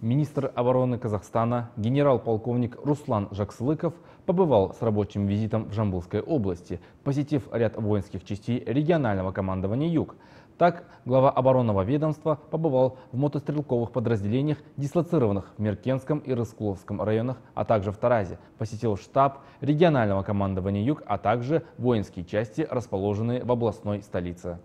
Министр обороны Казахстана генерал-полковник Руслан Жаксылыков побывал с рабочим визитом в Жамбылской области, посетив ряд воинских частей регионального командования «Юг». Так, глава оборонного ведомства побывал в мотострелковых подразделениях, дислоцированных в Меркенском и Рыскловском районах, а также в Таразе, посетил штаб регионального командования «Юг», а также воинские части, расположенные в областной столице.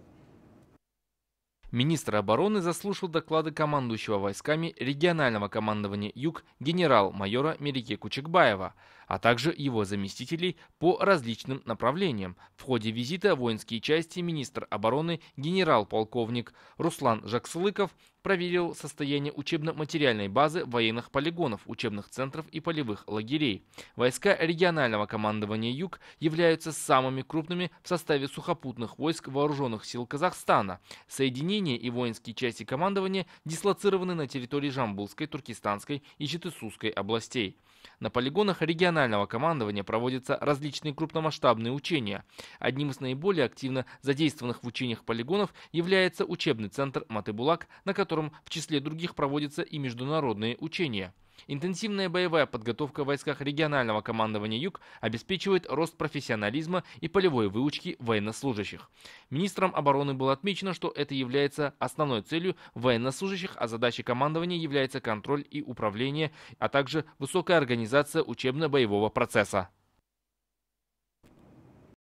Министр обороны заслушал доклады командующего войсками регионального командования «Юг» генерал-майора Мерики Кучекбаева, а также его заместителей по различным направлениям. В ходе визита воинские части министр обороны генерал-полковник Руслан жаксылыков проверил состояние учебно-материальной базы военных полигонов, учебных центров и полевых лагерей. Войска регионального командования «Юг» являются самыми крупными в составе сухопутных войск вооруженных сил Казахстана. Соединения и воинские части командования дислоцированы на территории Жамбулской, Туркестанской и читысусской областей. На полигонах регионального регионального командования проводятся различные крупномасштабные учения. Одним из наиболее активно задействованных в учениях полигонов является учебный центр «Матыбулак», на котором в числе других проводятся и международные учения. Интенсивная боевая подготовка в войсках регионального командования Юг обеспечивает рост профессионализма и полевой выучки военнослужащих. Министром обороны было отмечено, что это является основной целью военнослужащих, а задачей командования является контроль и управление, а также высокая организация учебно-боевого процесса.